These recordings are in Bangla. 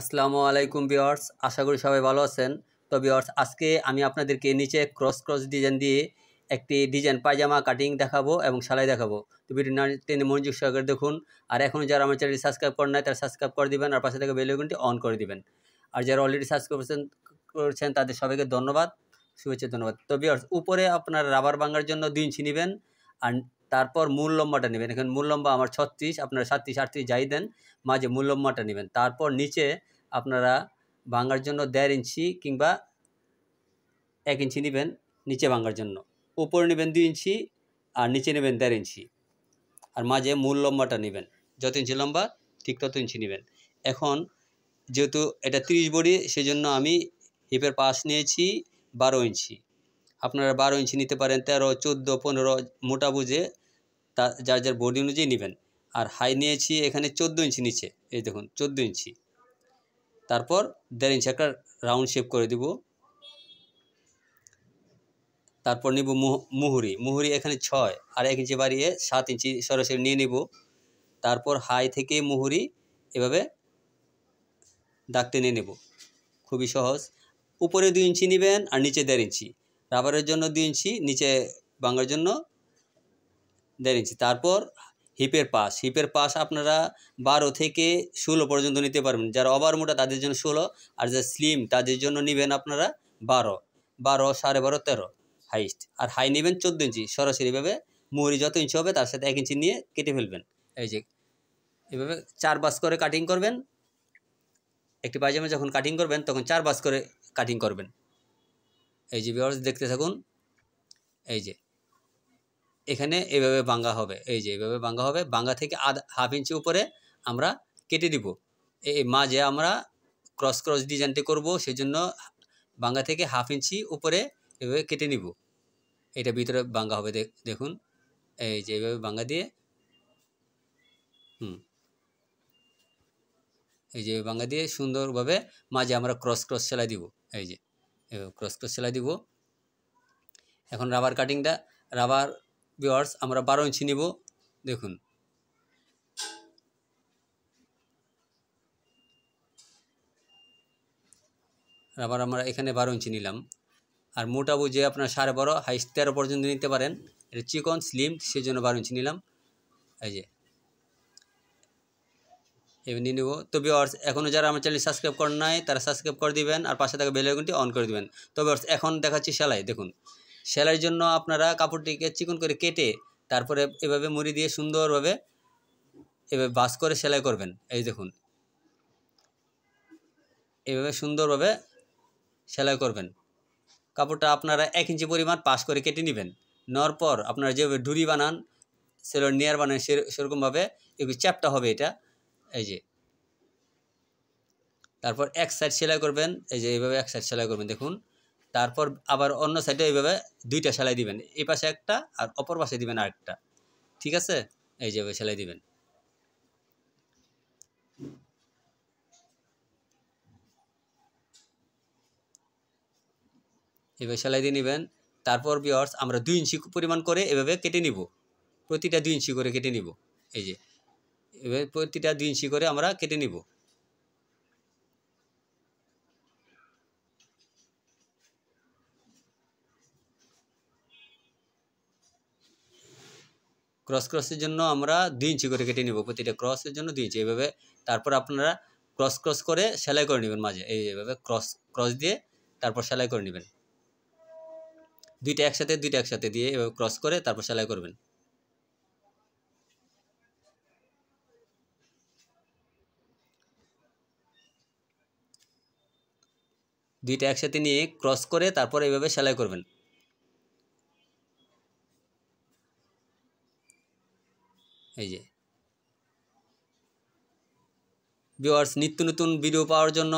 আসসালামু আলাইকুম বিয়ার্স আশা করি সবাই ভালো আছেন তো বিয়ার্স আজকে আমি আপনাদেরকে নিচে ক্রস ক্রস ডিজাইন দিয়ে একটি ডিজাইন পায়জামা কাটিং দেখাবো এবং সেলাই দেখাবো তো ভিডিও না টেনে মনোযোগ সহকারে দেখুন আর এখন যারা আমার চ্যানেলটি সাবস্ক্রাইব করেন নাই তারা সাবস্ক্রাইব করে দেবেন আর পাশে থেকে বেলুগুনটি অন করে দিবেন আর যারা অলরেডি সাবস্ক্রাইব করছেন করেছেন তাদের সবাইকে ধন্যবাদ শুভেচ্ছা ধন্যবাদ তো বিয়ার্স উপরে আপনার রাবার বাঙার জন্য দুই ইঞ্চি নেবেন আর তারপর মূল লম্বাটা নেবেন এখন মূল লম্বা আমার ছত্রিশ আপনারা সাতত্রিশ আটত্রিশ যাই দেন মাঝে মূল লম্বাটা নেবেন তারপর নিচে আপনারা ভাঙার জন্য দেড় ইঞ্চি কিংবা এক ইঞ্চি নেবেন নিচে ভাঙার জন্য উপরে নেবেন দুই ইঞ্চি আর নিচে নেবেন দেড় ইঞ্চি আর মাঝে মূল লম্বাটা নেবেন যত ইঞ্চি লম্বা ঠিক তত ইঞ্চি নেবেন এখন যেহেতু এটা ত্রিশ বড়ি সেজন্য আমি হিপের পাশ নিয়েছি বারো ইঞ্চি আপনারা বারো ইঞ্চি নিতে পারেন তেরো চোদ্দো পনেরো মোটা বুঝে তা যার যার বডি অনুযায়ী নেবেন আর হাই নিয়েছি এখানে চোদ্দো ইঞ্চি নিচে এই দেখুন চোদ্দো ইঞ্চি তারপর দেড় ইঞ্চি একটা রাউন্ড শেপ করে দিব তারপর নিব মুহুরি মুহুরি এখানে ছয় আর এক ইঞ্চি বাড়িয়ে সাত ইঞ্চি সরাসরি নিয়ে নিব তারপর হাই থেকে মুহুরি এভাবে দাগ টেনে নেব খুবই সহজ উপরে দুই ইঞ্চি নেবেন আর নিচে দেড় ইঞ্চি রাবারের জন্য দুই ইঞ্চি নিচে বাঙার জন্য দেড় ইঞ্চি তারপর হিপের পাশ হিপের পাশ আপনারা বারো থেকে ষোলো পর্যন্ত নিতে পারবেন যারা অবার মোটা তাদের জন্য ষোলো আর যারা স্লিম তাদের জন্য নেবেন আপনারা বারো বারো সাড়ে বারো তেরো হাইস্ট আর হাই নেবেন চোদ্দো ইঞ্চি সরাসরিভাবে মুহুরি যত ইঞ্চি হবে তার সাথে এক ইঞ্চি নিয়ে কেটে ফেলবেন এই যে এভাবে চার বাস করে কাটিং করবেন একটি পায়জামা যখন কাটিং করবেন তখন চার বাস করে কাটিং করবেন এই যে বিয়ার্স দেখতে থাকুন এই যে এখানে এভাবে বাঙ্গা হবে এই যে এভাবে বাঙ্গা হবে বাঙ্গা থেকে আধ হাফ ইঞ্চি উপরে আমরা কেটে দিব এই মাঝে আমরা ক্রস ক্রস ডিজাইনটি করব জন্য বাঙ্গা থেকে হাফ ইঞ্চি উপরে এভাবে কেটে নিব এটা ভিতরে বাঙ্গা হবে দেখুন এই যে এইভাবে বাঙ্গা দিয়ে হুম এই যে বাঙ্গা দিয়ে সুন্দরভাবে মাঝে আমরা ক্রস ক্রস সেলাই দিব এই যে ক্রস ক্রস সেলাই দিব এখন রাবার কাটিংটা রাবার বিওয়ার্স আমরা বারো ইঞ্চি নিব দেখুন রাবার আমরা এখানে বারো ইঞ্চি নিলাম আর মোটা বুঝে আপনার সাড়ে বারো হাইস্ট তেরো পর্যন্ত নিতে পারেন এটা চিকন স্লিম সেই জন্য বারো ইঞ্চি নিলাম এই যে এমনি নেব তো বিওয়ার্স এখনও যারা আমার চ্যানেল সাবস্ক্রাইব করেন নাই তারা সাবস্ক্রাইব করে দিবেন আর পাশে থাকা বেলাইকনটি অন করে দিবেন তো বিওয়ার্স এখন দেখাচ্ছি সেলাই দেখুন সেলাইয়ের জন্য আপনারা কাপড়টিকে চিকন করে কেটে তারপরে এভাবে মুড়ি দিয়ে সুন্দরভাবে এভাবে বাস করে সেলাই করবেন এই দেখুন এভাবে সুন্দরভাবে সেলাই করবেন কাপড়টা আপনারা এক ইঞ্চি পরিমাণ পাশ করে কেটে নেবেন নেওয়ার পর আপনারা যেভাবে ডুরি বানান সেলোর নেয়ার বানান সেরকমভাবে এগুলো চ্যাপটা হবে এটা এই যে তারপর এক সাইড সেলাই করবেন এই যে এইভাবে এক সাইড সেলাই করবেন দেখুন তারপর আবার অন্য সাইডে এইভাবে দুইটা সেলাই দিবেন এই পাশে একটা আর অপর পাশে দিবেন আরেকটা ঠিক আছে এই যে সেলাই দিবেন এইভাবে সেলাই দিয়ে নেবেন তারপর বিয়ার্স আমরা দুই ইঞ্চি পরিমাণ করে এভাবে কেটে নিব প্রতিটা দুই ইঞ্চি করে কেটে নিব এই যে এবার প্রতিটা দুই ইঞ্চি করে আমরা কেটে নিব ক্রস ক্রসের জন্য আমরা দুই ইঞ্চি করে কেটে নিব প্রতিটা ক্রসের জন্য দুই ইঞ্চি এইভাবে তারপর আপনারা ক্রস ক্রস করে সেলাই করে নেবেন মাঝে এই এইভাবে ক্রস ক্রস দিয়ে তারপর সেলাই করে নেবেন দুইটা একসাথে দুইটা একসাথে দিয়ে এভাবে ক্রস করে তারপর সেলাই করবেন দুইটা একসাথে নিয়ে ক্রস করে তারপর এভাবে সেলাই করবেন এই যে ভিওয়ার্স নিত্য নতুন ভিডিও পাওয়ার জন্য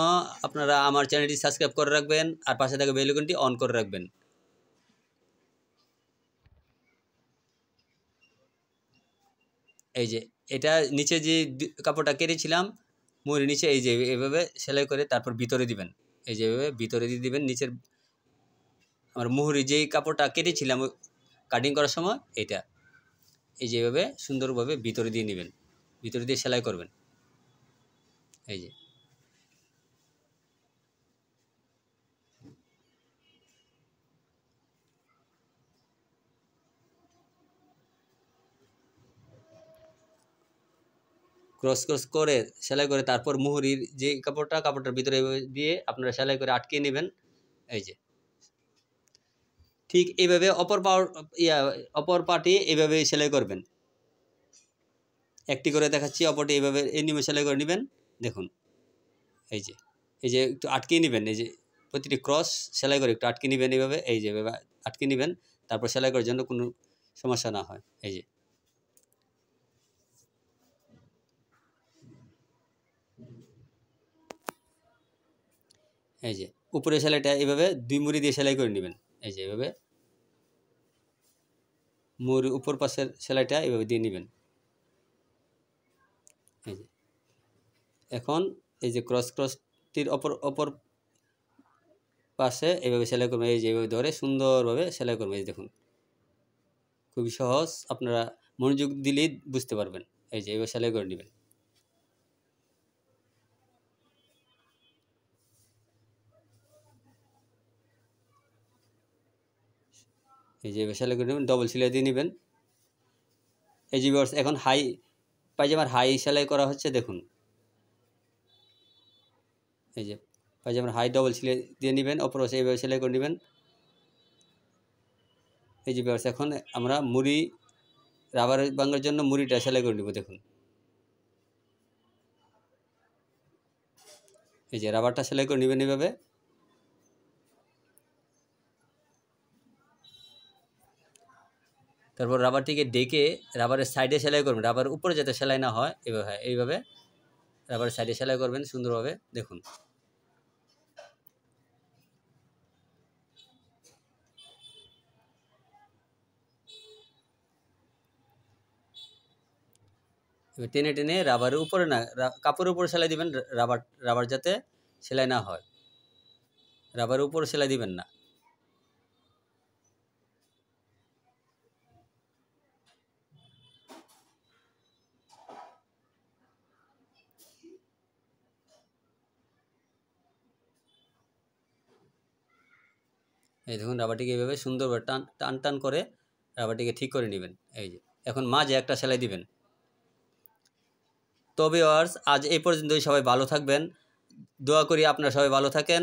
আপনারা আমার চ্যানেলটি সাবস্ক্রাইব করে রাখবেন আর পাশে থাকা বেলুকনটি অন করে রাখবেন এই যে এটা নিচে যে কাপড়টা কেটেছিলাম মুড়ি নিচে এই যে এভাবে সেলাই করে তারপর ভিতরে দিবেন এই যেভাবে ভিতরে দিয়ে দিবেন নিচের আমার মুহুরি যেই কাপড়টা কেটেছিলাম কাটিং করার সময় এটা এই যেভাবে সুন্দরভাবে ভিতরে দিয়ে নেবেন ভিতরে দিয়ে সেলাই করবেন এই যে ক্রস ক্রস করে সেলাই করে তারপর মুহুরির যে কাপড়টা কাপড়টার ভিতরে দিয়ে আপনারা সেলাই করে আটকে নেবেন এই যে ঠিক এইভাবে অপর পাওয়ার ইয়া অপর পাটি এইভাবে সেলাই করবেন একটি করে দেখাচ্ছি অপরটি এইভাবে এই নিয়মে সেলাই করে নেবেন দেখুন এই যে এই যে একটু আটকে নেবেন এই যে প্রতিটি ক্রস সেলাই করে একটু আটকে নেবেন এইভাবে এই যে আটকে নেবেন তারপর সেলাই করার জন্য কোনো সমস্যা না হয় এই যে এই যে উপরে সেলাইটা এইভাবে দুই মুড়ি দিয়ে সেলাই করে নেবেন এই যে এভাবে মুড়ি উপর পাশের সেলাইটা এইভাবে দিয়ে নেবেন এই যে এখন এই যে ক্রস ক্রসটির অপর অপর পাশে এইভাবে সেলাই করবেন এই যে এইভাবে ধরে সুন্দরভাবে সেলাই করবেন এই দেখুন খুবই সহজ আপনারা মনোযোগ দিলেই বুঝতে পারবেন এই যে এইভাবে সেলাই করে নেবেন এই যে সেলাই করে নেবেন ডবল সেলাই দিয়ে নেবেন এই জিবিওর্স এখন হাই পাইজামার হাই সেলাই করা হচ্ছে দেখুন এই যে পাইজামার হাই ডবল সেলাই দিয়ে নেবেন অপর এইভাবে সেলাই করে নেবেন এই যে ব্যবস্থা এখন আমরা মুড়ি রাবার বাঙ্গার জন্য মুড়িটা সেলাই করে নেব দেখুন এই যে রাবারটা সেলাই করে নেবেন এইভাবে তারপর রাবারটিকে ডেকে রাবারের সাইডে সেলাই করবেন রাবার উপরে যাতে সেলাই না হয় এভাবে এইভাবে রাবারের সাইডে সেলাই করবেন সুন্দরভাবে দেখুন টেনে টেনে রাবারের উপরে না কাপড়ের উপরে সেলাই দিবেন রাবার রাবার যাতে সেলাই না হয় রাবারের উপরে সেলাই দিবেন না এই দেখুন রাবারটিকে এভাবে সুন্দরভাবে টান টান টান করে রাবারটিকে ঠিক করে নেবেন এই যে এখন মাঝে একটা সেলাই দিবেন তবে আজ এই পর্যন্তই সবাই ভালো থাকবেন দোয়া করি আপনারা সবাই ভালো থাকেন